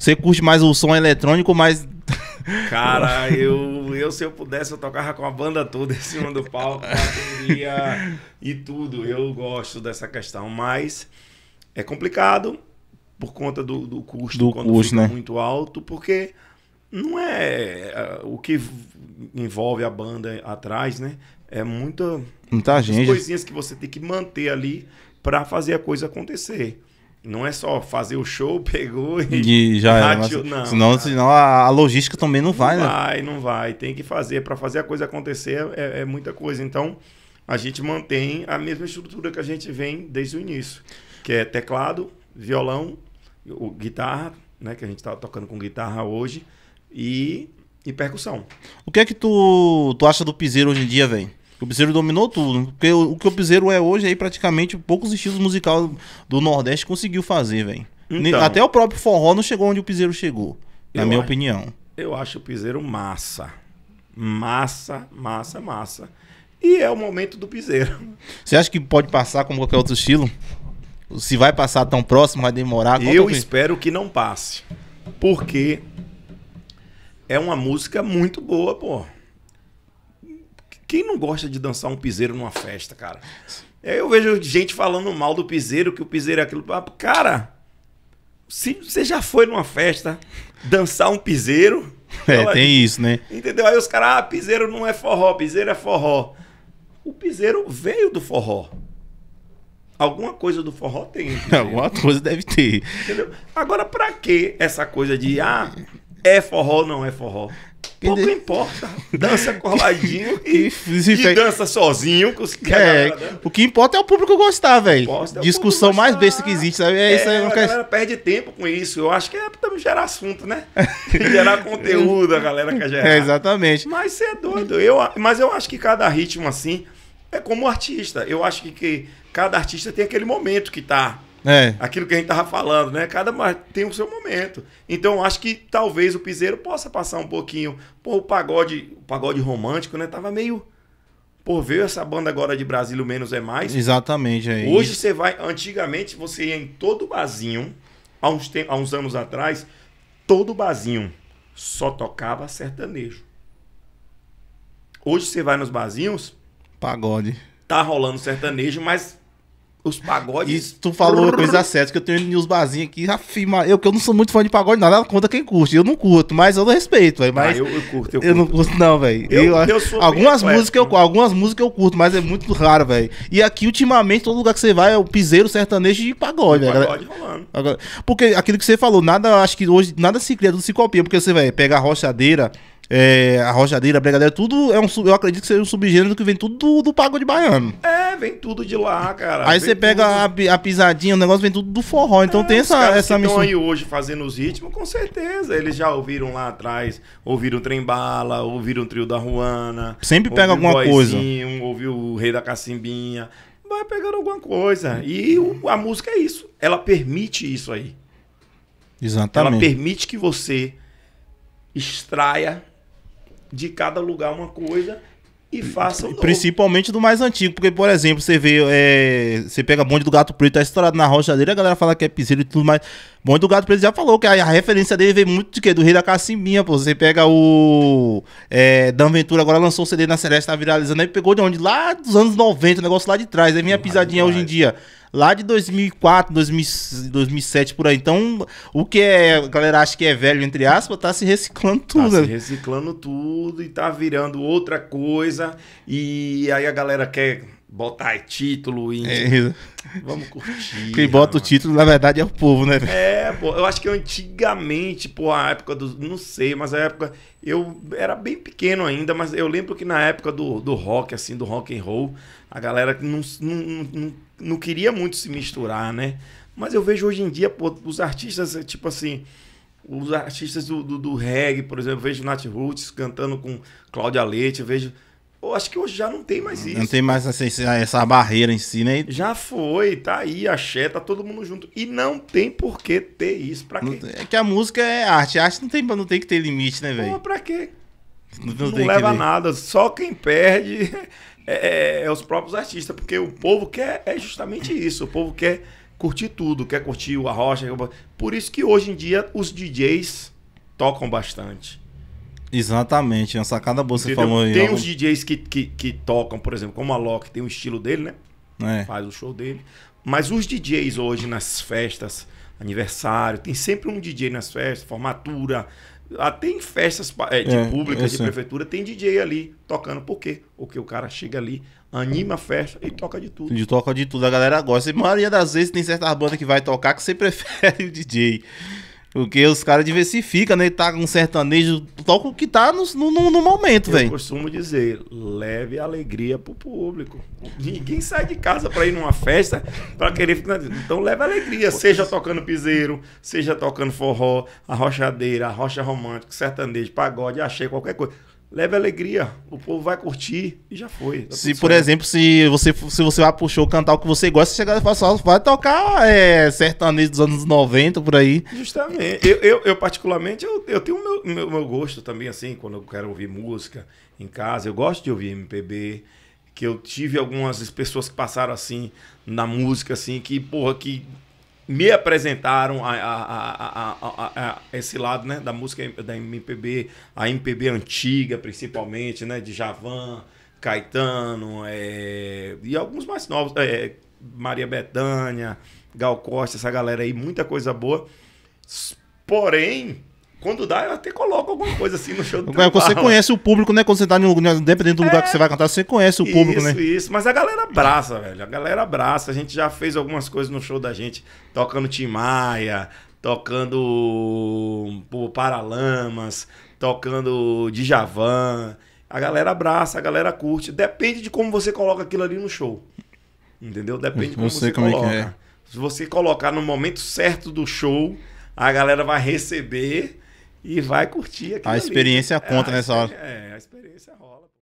Você curte mais o som eletrônico, mas. Cara, eu, eu se eu pudesse, eu tocava com a banda toda em cima do palco, bateria e tudo. Eu gosto dessa questão, mas é complicado por conta do, do custo do quando custo, fica né? muito alto, porque não é, é o que envolve a banda atrás, né? É muita muita gente, coisinhas que você tem que manter ali para fazer a coisa acontecer. Não é só fazer o show, pegou e, e já era, mas, não, senão, senão a, logística também não vai, não né? Vai, não vai. Tem que fazer. Para fazer a coisa acontecer é, é, muita coisa. Então, a gente mantém a mesma estrutura que a gente vem desde o início, que é teclado, violão, o, guitarra, né? Que a gente está tocando com guitarra hoje e, e percussão. O que é que tu, tu acha do piseiro hoje em dia, velho? O piseiro dominou tudo. Porque o, o que o piseiro é hoje aí, praticamente, poucos estilos musicais do Nordeste conseguiu fazer, velho. Então, Até o próprio forró não chegou onde o piseiro chegou, na minha acho, opinião. Eu acho o piseiro massa. Massa, massa, massa. E é o momento do piseiro. Você acha que pode passar como qualquer outro estilo? Se vai passar tão próximo, vai demorar? Conta eu espero que não passe. Porque é uma música muito boa, pô. Quem não gosta de dançar um piseiro numa festa, cara? É, eu vejo gente falando mal do piseiro, que o piseiro é aquilo. Ah, cara, se você já foi numa festa dançar um piseiro. É, tem isso, né? Entendeu? Aí os caras, ah, piseiro não é forró, piseiro é forró. O piseiro veio do forró. Alguma coisa do forró tem. Alguma coisa deve ter. Entendeu? Agora, pra que essa coisa de, ah, é forró, ou não é forró? Pouco de... importa. Dança coladinho e, e, e, dança sozinho. Que é, o que importa é o público gostar, velho. É Discussão mais gostar. besta que existe, sabe? É, é isso aí, é, a quer... galera perde tempo com isso. Eu acho que é pra gerar assunto, né? gerar conteúdo, a galera quer gerar. É, exatamente. Mas você é doido. Eu, mas eu acho que cada ritmo assim é como artista. Eu acho que, que cada artista tem aquele momento que tá é. Aquilo que a gente tava falando, né? Cada tem o seu momento. Então acho que talvez o Piseiro possa passar um pouquinho. Pô, o pagode, o pagode romântico, né? Tava meio Pô, veio essa banda agora de Brasil Menos é Mais. Exatamente, é Hoje isso. você vai. Antigamente você ia em todo barzinho, há uns, há uns anos atrás, todo barzinho só tocava sertanejo. Hoje você vai nos barzinhos. Pagode. Tá rolando sertanejo, mas os pagodes. E tu falou coisa certa, que eu tenho os barzinhos aqui, afirma, eu que eu não sou muito fã de pagode, nada, conta quem curte. Eu não curto, mas eu não respeito, velho. Mas ah, eu, eu, curto, eu, eu não curto, não, velho. Eu, eu, eu algumas músicas eu algumas músicas eu curto, mas é muito raro, velho. E aqui, ultimamente, todo lugar que você vai é o piseiro sertanejo de pagode, velho. Pagode rolando. porque aquilo que você falou, nada, acho que hoje, nada se cria, tudo se copia, porque você, vai pegar rochadeira é, a rochadeira, bregadeira, tudo é um. Eu acredito que seja um subgênero que vem tudo do, do de baiano. É, vem tudo de lá, cara. Aí você pega a, a, pisadinha, o negócio vem tudo do forró. É, então é, tem essa, essa que missão. aí hoje fazendo os ritmos, com certeza. Eles já ouviram lá atrás, ouviram o Trembala, ouviram o Trio da Ruana. Sempre pega alguma boizinho, coisa. Ouviu o Rei da Cacimbinha. Vai pegando alguma coisa. E o, a música é isso. Ela permite isso aí. Exatamente. Ela permite que você extraia de cada lugar uma coisa e façam. Principalmente do mais antigo, porque, por exemplo, você vê. É, você pega bonde do gato preto, tá estourado na rocha dele, a galera fala que é piseiro e tudo mais. Bonde do gato preto já falou que a, a referência dele veio muito de quê? Do rei da Cacimbinha, pô. Você pega o. É, Dan Ventura agora lançou o CD na Celeste, tá viralizando, aí pegou de onde? Lá dos anos 90, negócio lá de trás. Aí é minha pisadinha hoje em dia lá de 2004, 2000, 2007, por aí. Então, o que é, a galera acha que é velho, entre aspas, tá se reciclando tá tudo. Tá se né? reciclando tudo e tá virando outra coisa. E aí a galera quer botar título e é. vamos curtir. Quem bota né, mano. o título na verdade é o povo, né? É, pô, eu acho que antigamente, pô, a época do não sei, mas a época eu era bem pequeno ainda, mas eu lembro que na época do, do rock assim, do rock and roll, a galera não, não, não não queria muito se misturar, né? Mas eu vejo hoje em dia, pô, os artistas, é, tipo assim, os artistas do, do, do reggae, por exemplo, vejo Nat Roots cantando com Cláudia Leite, vejo. Eu acho que hoje já não tem mais isso. Não tem mais essa, essa barreira em si, né? Já foi, tá aí, axé, tá todo mundo junto. E não tem por que ter isso. Pra quê? É que a música é arte. A arte não tem, não tem que ter limite, né, velho? Pra quê? Não, não, não leva nada. Só quem perde é, é, é, os próprios artistas, porque o povo quer é justamente isso. O povo quer curtir tudo, quer curtir o arrocha. Por isso que hoje em dia os DJs tocam bastante. Exatamente, uma sacada boa você falou aí. Tem os DJs que, que, que, tocam, por exemplo, como a Loki, tem o um estilo dele, né? É. Faz o show dele. Mas os DJs hoje nas festas, aniversário, tem sempre um DJ nas festas, formatura, até em festas é, de é, de prefeitura, tem DJ ali tocando. Por quê? Porque o cara chega ali, anima a festa e toca de tudo. Ele toca de tudo, a galera gosta. E a maioria das vezes tem certas bandas que vai tocar que você prefere o DJ. Porque os caras diversificam, né? Tá com um sertanejo, toca o que tá no, no, no momento, velho. Eu costumo dizer, leve alegria pro público. Ninguém sai de casa pra ir numa festa pra querer ficar... Então leve alegria, seja tocando piseiro, seja tocando forró, arrochadeira, arrocha romântico, sertanejo, pagode, achei, qualquer coisa leve alegria, o povo vai curtir e já foi. Tá se, por exemplo, se você, se você vai pro show cantar o que você gosta, você chega e só, assim, vai tocar é, sertanejo dos anos 90, por aí. Justamente. Eu, eu, eu particularmente, eu, eu tenho o meu, meu, meu, gosto também, assim, quando eu quero ouvir música em casa, eu gosto de ouvir MPB, que eu tive algumas pessoas que passaram, assim, na música, assim, que, porra, que me apresentaram a, a, a, a, esse lado né, da música da MPB, a MPB antiga principalmente, né, de Javan, Caetano é, e alguns mais novos, é, Maria Bethânia, Gal Costa, essa galera aí, muita coisa boa. Porém, quando dá, eu até coloco alguma coisa assim no show do Agora, Você conhece o público, né? Quando você tá dependendo do é, lugar que é. você vai cantar, você conhece o isso, público, né? Isso, isso. Mas a galera abraça, velho. A galera abraça. A gente já fez algumas coisas no show da gente, tocando Tim Maia, tocando o Paralamas, tocando Djavan. A galera abraça, a galera curte. Depende de como você coloca aquilo ali no show. Entendeu? Depende de como você como é coloca. É é. Se você colocar no momento certo do show, a galera vai receber e vai curtir. A ali. experiência é, conta é, nessa hora. É, a experiência rola.